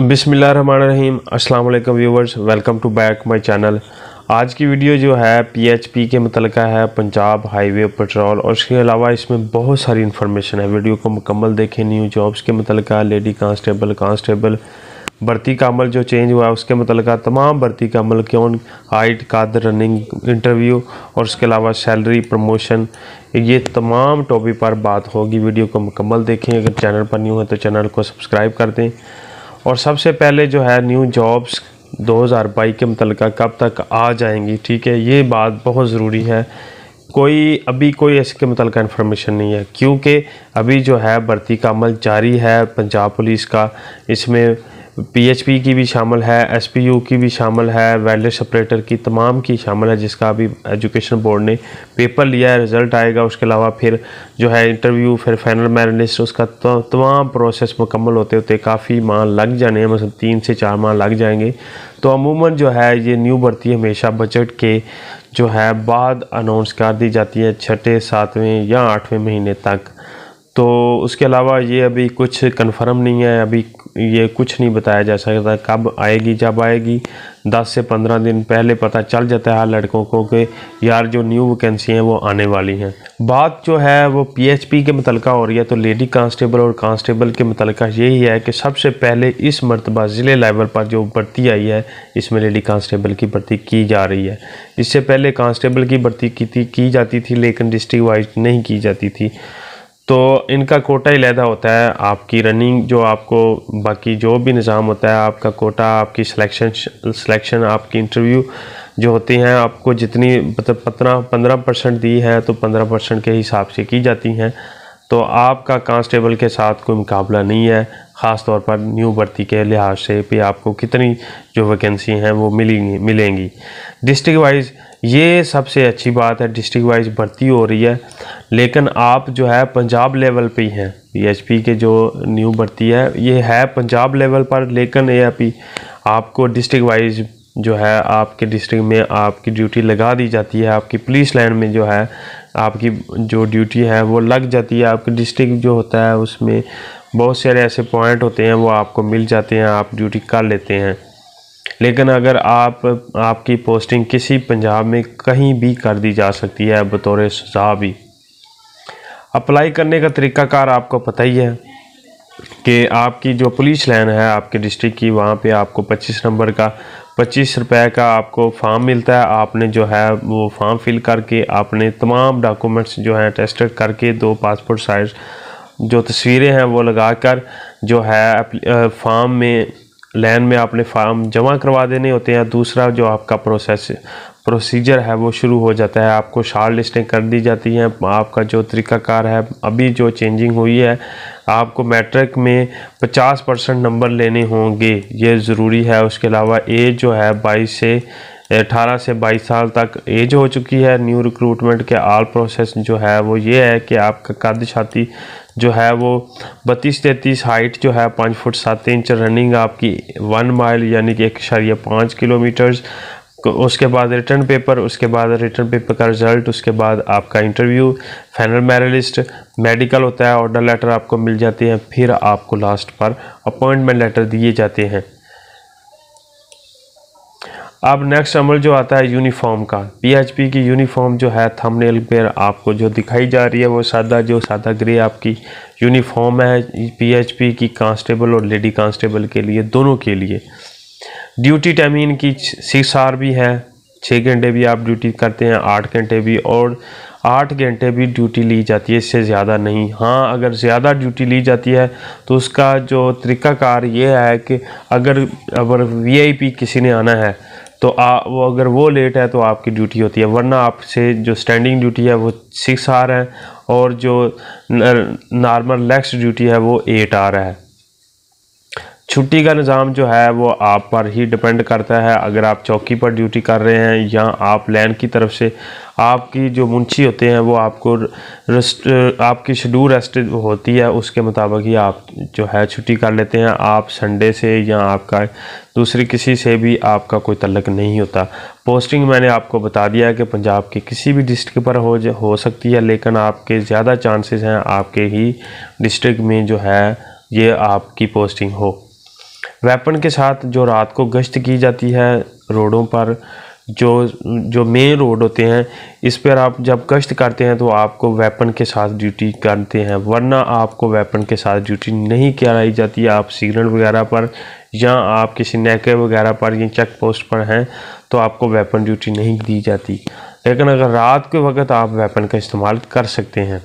बिसमिल्ल रहीम अस्सलाम वालेकुम viewers welcome to back my channel आज की वीडियो जो है पीएचपी के मतलब है पंजाब हाईवे पेट्रोल और इसके अलावा इसमें बहुत सारी इन्फॉर्मेशन है वीडियो को मुकम्मल देखें न्यू जॉब्स के मतलब लेडी कांस्टेबल कांस्टेबल भर्ती का अमल जो चेंज हुआ है उसके मतलब तमाम भर्ती का अमल क्यों हाइट काद रनिंग इंटरव्यू और उसके अलावा सैलरी प्रमोशन ये तमाम टॉपिक पर बात होगी वीडियो को मुकम्मल देखें अगर चैनल पर न्यू है तो चैनल को सब्सक्राइब कर दें और सबसे पहले जो है न्यू जॉब्स 2022 के मुतल कब तक आ जाएंगी ठीक है ये बात बहुत ज़रूरी है कोई अभी कोई इसके मतलब का इन्फॉर्मेशन नहीं है क्योंकि अभी जो है भर्ती का अमल जारी है पंजाब पुलिस का इसमें पीएचपी की भी शामिल है एसपीयू की भी शामिल है वायरलेस सेपरेटर की तमाम की शामिल है जिसका अभी एजुकेशन बोर्ड ने पेपर लिया है रिज़ल्ट आएगा उसके अलावा फिर जो है इंटरव्यू फिर फाइनल मैरिट लिस्ट उसका तमाम प्रोसेस मुकम्मल होते होते काफ़ी माह लग जाने हैं मतलब तीन से चार माह लग जाएंगे तो अमूमन जो है ये न्यू भर्ती हमेशा बजट के जो है बाद अनाउंस कर दी जाती है छठे सातवें या आठवें महीने तक तो उसके अलावा ये अभी कुछ कन्फर्म नहीं है अभी ये कुछ नहीं बताया जा सकता कब आएगी जब आएगी 10 से 15 दिन पहले पता चल जाता है लड़कों को कि यार जो न्यू वैकेंसी हैं वो आने वाली हैं बात जो है वो पीएचपी के मुतल हो रही है तो लेडी कांस्टेबल और कांस्टेबल के मुतलका यही है कि सबसे पहले इस मरतबा ज़िले लेवल पर जो भर्ती आई है इसमें लेडी कांस्टेबल की भर्ती की जा रही है इससे पहले कांस्टेबल की भर्ती की, की जाती थी लेकिन डिस्ट्रिक वाइज नहीं की जाती थी तो इनका कोटा ही लहदा होता है आपकी रनिंग जो आपको बाकी जो भी निज़ाम होता है आपका कोटा आपकी सिलेक्शन सिलेक्शन आपकी इंटरव्यू जो होती हैं आपको जितनी मतलब पंद्रह पंद्रह परसेंट दी है तो पंद्रह परसेंट के हिसाब से की जाती हैं तो आपका कांस्टेबल के साथ कोई मुकाबला नहीं है ख़ास तौर पर न्यू भर्ती के लिहाज से भी आपको कितनी जो वैकेंसी हैं वो मिलेंगी मिलेंगी डिस्ट्रिक्ट वाइज ये सबसे अच्छी बात है डिस्ट्रिक्ट वाइज भर्ती हो रही है लेकिन आप जो है पंजाब लेवल पे ही हैं पी के जो न्यू भर्ती है ये है पंजाब लेवल पर लेकिन ये अभी आपको डिस्ट्रिक्ट वाइज जो है आपके डिस्ट्रिक्ट में आपकी ड्यूटी लगा दी जाती है आपकी पुलिस लाइन में जो है आपकी जो ड्यूटी है वो लग जाती है आपके डिस्ट्रिक्ट जो होता है उसमें बहुत सारे ऐसे पॉइंट होते हैं वो आपको मिल जाते हैं आप ड्यूटी कर लेते हैं लेकिन अगर आप आपकी पोस्टिंग किसी पंजाब में कहीं भी कर दी जा सकती है बतौर सजा भी अप्लाई करने का तरीक़ाकार आपको पता ही है कि आपकी जो पुलिस लाइन है आपके डिस्ट्रिक्ट की वहाँ पे आपको 25 नंबर का पच्चीस रुपए का आपको फॉर्म मिलता है आपने जो है वो फॉर्म फिल करके आपने तमाम डॉक्यूमेंट्स जो हैं टेस्टेड करके दो पासपोर्ट साइज़ जो तस्वीरें हैं वो लगाकर जो है फार्म में लैन में आपने फार्म जमा करवा देने होते हैं दूसरा जो आपका प्रोसेस प्रोसीजर है वो शुरू हो जाता है आपको शार्ट लिस्टें कर दी जाती हैं आपका जो तरीकाकार है अभी जो चेंजिंग हुई है आपको मैट्रिक में 50 परसेंट नंबर लेने होंगे ये ज़रूरी है उसके अलावा एज जो है 22 से 18 से 22 साल तक एज हो चुकी है न्यू रिक्रूटमेंट के आल प्रोसेस जो है वो ये है कि आपका कद छाती जो है वो बत्तीस तैंतीस हाइट जो है पाँच फुट सात इंच रनिंग आपकी वन माइल यानी कि एक शरिया पाँच किलोमीटर्स उसके बाद रिटर्न पेपर उसके बाद रिटर्न पेपर का रिज़ल्ट उसके बाद आपका इंटरव्यू फाइनल मेरिलिस्ट मेडिकल होता है ऑर्डर लेटर आपको मिल जाते हैं फिर आपको लास्ट पर अपॉइंटमेंट लेटर दिए जाते हैं अब नेक्स्ट अमल जो आता है यूनिफॉर्म का पीएचपी की यूनिफॉर्म जो है थंबनेल पर आपको जो दिखाई जा रही है वो सादा जो सादा ग्रे आपकी यूनिफॉर्म है पीएचपी की कांस्टेबल और लेडी कांस्टेबल के लिए दोनों के लिए ड्यूटी टाइम इनकी सिक्स आर भी है छः घंटे भी आप ड्यूटी करते हैं आठ घंटे भी और आठ घंटे भी ड्यूटी ली जाती है इससे ज़्यादा नहीं हाँ अगर ज़्यादा ड्यूटी ली जाती है तो उसका जो तरीकाकार ये है कि अगर अगर वीआईपी किसी ने आना है तो आ, वो अगर वो लेट है तो आपकी ड्यूटी होती है वरना आपसे जो स्टैंडिंग ड्यूटी है वो सिक्स आर है और जो नॉर्मल लेक्स ड्यूटी है वो एट आर है छुट्टी का निज़ाम जो है वो आप पर ही डिपेंड करता है अगर आप चौकी पर ड्यूटी कर रहे हैं या आप लैंड की तरफ से आपकी जो मुंशी होते हैं वो आपको रेस्ट आपकी शेड्यूल रेस्ट होती है उसके मुताबिक ही आप जो है छुट्टी कर लेते हैं आप संडे से या आपका दूसरी किसी से भी आपका कोई तलक नहीं होता पोस्टिंग मैंने आपको बता दिया है कि पंजाब के किसी भी डिस्ट्रिक्ट पर हो हो सकती है लेकिन आपके ज़्यादा चांसेस हैं आपके ही डिस्ट्रिक्ट में जो है ये आपकी पोस्टिंग हो वेपन के साथ जो रात को गश्त की जाती है रोडों पर जो जो मेन रोड होते हैं इस पर आप जब गश्त करते हैं तो आपको वेपन के साथ ड्यूटी करते हैं वरना आपको वेपन के साथ ड्यूटी नहीं कराई जाती आप सिग्नल वगैरह पर या आप किसी नेके वगैरह पर या चेक पोस्ट पर हैं तो आपको वेपन ड्यूटी नहीं दी जाती लेकिन अगर रात के वक्त आप वेपन का इस्तेमाल कर सकते हैं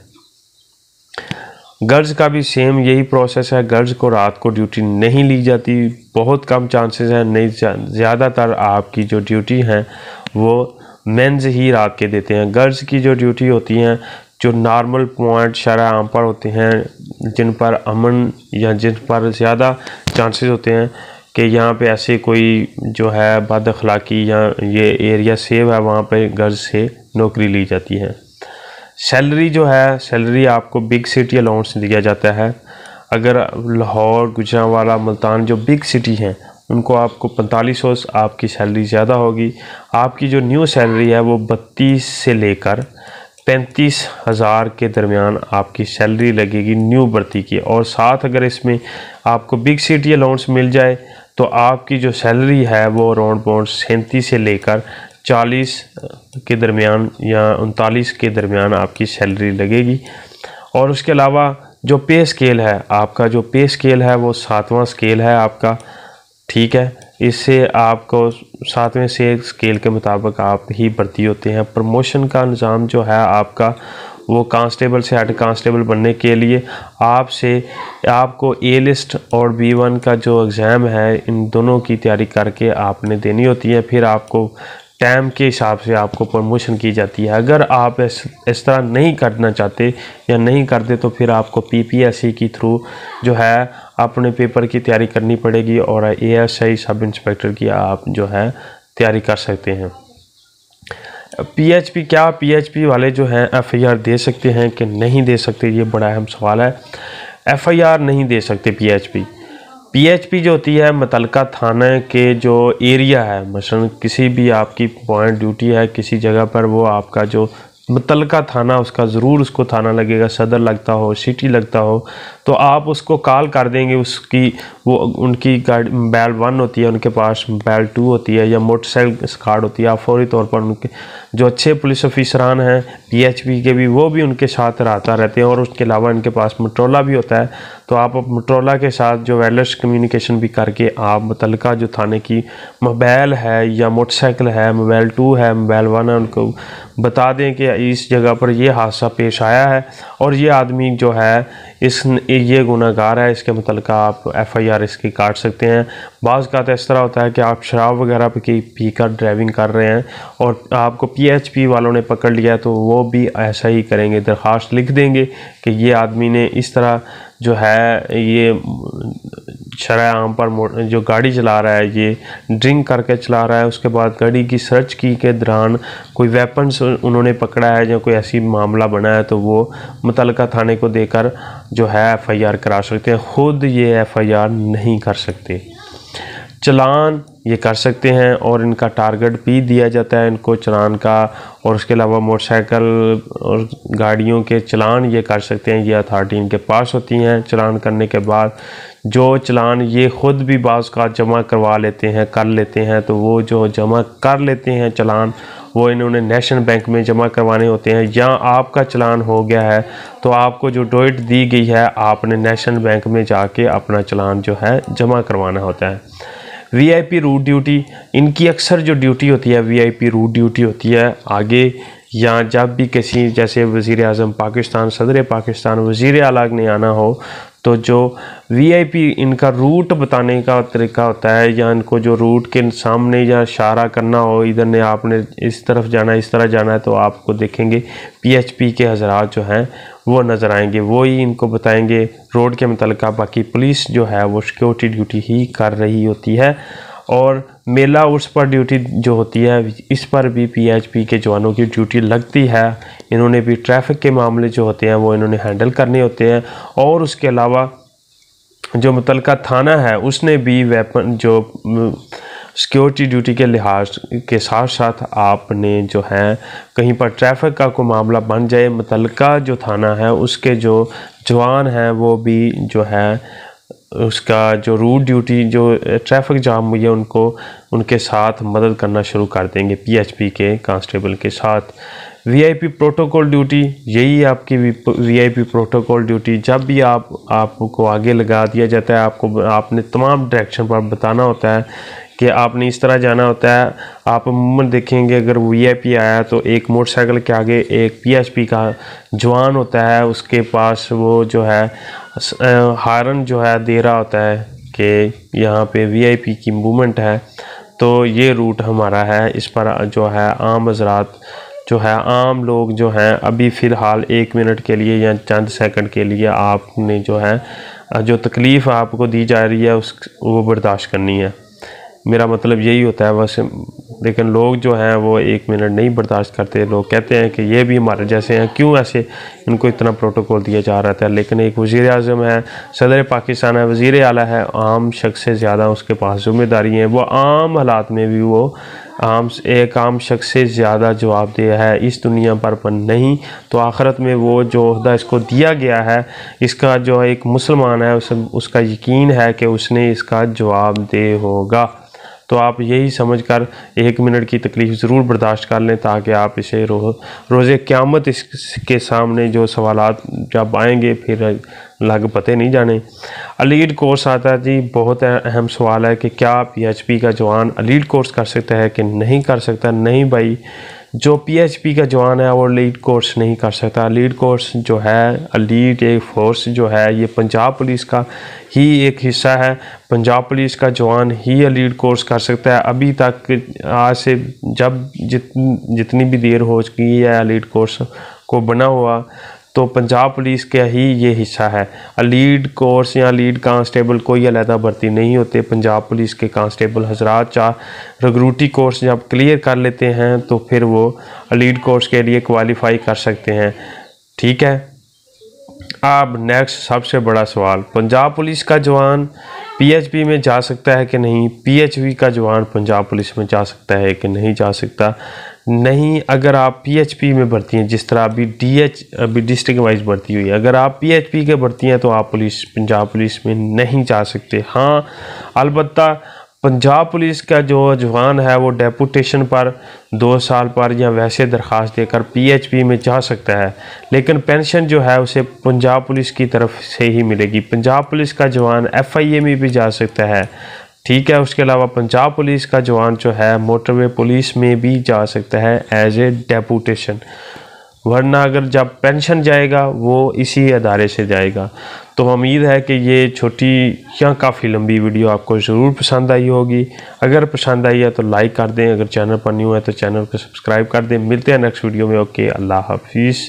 गर्ल्स का भी सेम यही प्रोसेस है गर्ल्स को रात को ड्यूटी नहीं ली जाती बहुत कम चांसेस हैं नहीं ज़्यादातर आपकी जो ड्यूटी हैं वो मेंस ही रात के देते हैं गर्ल्स की जो ड्यूटी होती हैं जो नॉर्मल पॉइंट आम पर होते हैं जिन पर अमन या जिन पर ज़्यादा चांसेस होते हैं कि यहाँ पे ऐसे कोई जो है बद अखलाकी या ये एरिया सेव है वहाँ पे गर्ज से नौकरी ली जाती है सैलरी जो है सैलरी आपको बिग सिटी अलाउंस दिया जाता है अगर लाहौर गुजरावाला मुल्तान जो बिग सिटी हैं उनको आपको पैंतालीस सौ आपकी सैलरी ज़्यादा होगी आपकी जो न्यू सैलरी है वो बत्तीस से लेकर पैंतीस हज़ार के दरमियान आपकी सैलरी लगेगी न्यू भर्ती की और साथ अगर इसमें आपको बिग सिटी अलाउंस मिल जाए तो आपकी जो सैलरी है वो अराउंड बाउंड सैंतीस से लेकर चालीस के दरमियान या उनतालीस के दरमियान आपकी सैलरी लगेगी और उसके अलावा जो पे स्केल है आपका जो पे स्केल है वो सातवां स्केल है आपका ठीक है इससे आपको सातवें से स्केल के मुताबिक आप ही भर्ती होते हैं प्रमोशन का निज़ाम जो है आपका वो कांस्टेबल से हेड कांस्टेबल बनने के लिए आपसे आपको ए लिस्ट और बी वन का जो एग्ज़ाम है इन दोनों की तैयारी करके आपने देनी होती है फिर आपको टाइम के हिसाब से आपको प्रमोशन की जाती है अगर आप इस इस तरह नहीं करना चाहते या नहीं करते तो फिर आपको पीपीएससी के थ्रू जो है अपने पेपर की तैयारी करनी पड़ेगी और एएसआई सब इंस्पेक्टर की आप जो है तैयारी कर सकते हैं पीएचपी क्या पीएचपी वाले जो हैं एफआईआर दे सकते हैं कि नहीं दे सकते ये बड़ा अहम सवाल है आर नहीं दे सकते पी पीएचपी जो होती है मुतलका थाना के जो एरिया है मसलन किसी भी आपकी पॉइंट ड्यूटी है किसी जगह पर वो आपका जो मुतलका थाना उसका ज़रूर उसको थाना लगेगा सदर लगता हो सिटी लगता हो तो आप उसको कॉल कर देंगे उसकी वो उनकी गाड़ी बैल वन होती है उनके पास बैल टू होती है या मोटरसाइकिल कार्ड होती है आप फौरी तौर पर उनके जो अच्छे पुलिस ऑफिसरान हैं पीएचपी के भी वो भी उनके साथ रहता रहते हैं और उसके अलावा इनके पास मोट्रोला भी होता है तो आप मोट्रोला के साथ जो वायरलेस कम्युनिकेशन भी करके आप मुतल जो थाने की मोबाइल है या मोटरसाइकिल है मोबाइल टू है मोबाइल वन है उनको बता दें कि इस जगह पर यह हादसा पेश आया है और ये आदमी जो है इस ये गुनागार है इसके मतलब आप एफ़ आई आर इसकी काट सकते हैं बाज़ का तो इस तरह होता है कि आप शराब वगैरह पी पी कर ड्राइविंग कर रहे हैं और आपको पी एच पी वालों ने पकड़ लिया तो वो भी ऐसा ही करेंगे दरख्वास्त लिख देंगे कि ये आदमी ने इस तरह जो है ये आम पर जो गाड़ी चला रहा है ये ड्रिंक करके चला रहा है उसके बाद गाड़ी की सर्च की के दौरान कोई वेपन्स उन्होंने पकड़ा है या कोई ऐसी मामला बना है तो वो मुतल थाने को देकर जो है एफ़ आई आर करा सकते हैं ख़ुद ये एफ़ आई आर नहीं कर सकते चलान ये कर सकते हैं और इनका टारगेट भी दिया जाता है इनको चलान का और उसके अलावा मोटरसाइकिल और गाड़ियों के चलान ये कर सकते हैं ये अथार्टी इनके पास होती हैं चलान करने के बाद जो चलान ये ख़ुद भी बाज़ का जमा करवा लेते हैं कर लेते हैं तो वो जो जमा कर लेते हैं चलान वो इन्होंने नेशनल बैंक में जमा करवाने होते हैं या आपका चलान हो गया है तो आपको जो डोइट दी गई है आपने नेशनल बैंक में जाके अपना चलान जो है जमा करवाना होता है वीआईपी रूट ड्यूटी इनकी अक्सर जो ड्यूटी होती है वीआईपी रूट ड्यूटी होती है आगे या जब भी किसी जैसे वज़ी अजम पाकिस्तान सदर पाकिस्तान वज़ी अला ने आना हो तो जो वीआईपी इनका रूट बताने का तरीका होता है या इनको जो रूट के सामने या इशारा करना हो इधर ने आपने इस तरफ जाना इस तरह जाना है तो आपको देखेंगे पीएचपी के हज़रा जो हैं वो नज़र आएंगे वो ही इनको बताएंगे रोड के मतलब बाकी पुलिस जो है वो सिक्योरिटी ड्यूटी ही कर रही होती है और मेला उर्स पर ड्यूटी जो होती है इस पर भी पीएचपी के जवानों की ड्यूटी लगती है इन्होंने भी ट्रैफिक के मामले जो होते हैं वो इन्होंने हैंडल करने होते हैं और उसके अलावा जो मुतल थाना है उसने भी वेपन जो सिक्योरिटी ड्यूटी के लिहाज के साथ साथ आपने जो है कहीं पर ट्रैफिक का कोई मामला बन जाए मुतल जो थाना है उसके जो जवान हैं वो भी जो है उसका जो रूट ड्यूटी जो ट्रैफिक जाम हुई है उनको उनके साथ मदद करना शुरू कर देंगे पीएचपी के कांस्टेबल के साथ वीआईपी प्रोटोकॉल ड्यूटी यही आपकी वीआईपी प्रोटोकॉल ड्यूटी जब भी आप आपको आगे लगा दिया जाता है आपको आपने तमाम डायरेक्शन पर बताना होता है कि आपने इस तरह जाना होता है आप अमूमन देखेंगे अगर वीआईपी आया तो एक मोटरसाइकिल के आगे एक पीएचपी का जवान होता है उसके पास वो जो है हारन जो है दे रहा होता है कि यहाँ पे वीआईपी की मूवमेंट है तो ये रूट हमारा है इस पर जो है आम हजरात जो है आम लोग जो हैं अभी फ़िलहाल एक मिनट के लिए या चंद सेकंड के लिए आपने जो है जो तकलीफ़ आपको दी जा रही है उस वो बर्दाश्त करनी है मेरा मतलब यही होता है बस लेकिन लोग जो हैं वो एक मिनट नहीं बर्दाश्त करते लोग कहते हैं कि ये भी हमारे जैसे हैं क्यों ऐसे इनको इतना प्रोटोकॉल दिया जा रहा था लेकिन एक वज़ी अजम है सदर पाकिस्तान है वज़ी अला है आम शख्स से ज़्यादा उसके पास जिम्मेदारी है वो आम हालात में भी वो आम एक आम शख्स से ज़्यादा जवाब दे है इस दुनिया पर पर नहीं तो आखरत में वो जो अहदा इसको दिया गया है इसका जो एक मुसलमान है उस, उसका यकीन है कि उसने इसका जवाब दे होगा तो आप यही समझ कर एक मिनट की तकलीफ़ ज़रूर बर्दाश्त कर लें ताकि आप इसे रो रोज़ क़्यामत इसके सामने जो सवाल जब आएंगे फिर लग पते नहीं जाने अलीड कोर्स आता है जी बहुत अहम सवाल है कि क्या पी एच पी का जवान अलीड कोर्स कर सकता है कि नहीं कर सकता नहीं भाई जो पीएचपी का जवान है वो लीड कोर्स नहीं कर सकता लीड कोर्स जो है लीड एक फोर्स जो है ये पंजाब पुलिस का ही एक हिस्सा है पंजाब पुलिस का जवान ही लीड कोर्स कर सकता है अभी तक आज से जब जित जितनी भी देर हो चुकी है लीड कोर्स को बना हुआ तो पंजाब पुलिस का ही ये हिस्सा है लीड कोर्स या लीड कांस्टेबल कोई अलहदा भर्ती नहीं होते पंजाब पुलिस के कांस्टेबल हजरात चार रगरूटी कोर्स जब क्लियर कर लेते हैं तो फिर वो लीड कोर्स के लिए क्वालिफाई कर सकते हैं ठीक है अब नेक्स्ट सबसे बड़ा सवाल पंजाब पुलिस का जवान पीएचपी में जा सकता है कि नहीं पीएचपी का जवान पंजाब पुलिस में जा सकता है कि नहीं जा सकता नहीं अगर आप पीएचपी में भर्ती हैं जिस तरह अभी डीएच अभी डिस्ट्रिक्ट वाइज भर्ती हुई है अगर आप पीएचपी के भर्ती हैं तो आप पुलिस पंजाब पुलिस में नहीं जा सकते हाँ अलबत्ता पंजाब पुलिस का जो जवान है वो डेपुटेशन पर दो साल पर या वैसे दरख्वास्त देकर पीएचपी में जा सकता है लेकिन पेंशन जो है उसे पंजाब पुलिस की तरफ से ही मिलेगी पंजाब पुलिस का जवान एफआईए में भी जा सकता है ठीक है उसके अलावा पंजाब पुलिस का जवान जो है मोटरवे पुलिस में भी जा सकता है एज ए डेपुटेशन वरना अगर जब पेंशन जाएगा वो इसी अदारे से जाएगा तो उम्मीद है कि ये छोटी या काफ़ी लंबी वीडियो आपको ज़रूर पसंद आई होगी अगर पसंद आई है तो लाइक कर दें अगर चैनल पर न्यू है तो चैनल को सब्सक्राइब कर दें मिलते हैं नेक्स्ट वीडियो में ओके अल्लाह हाफिज़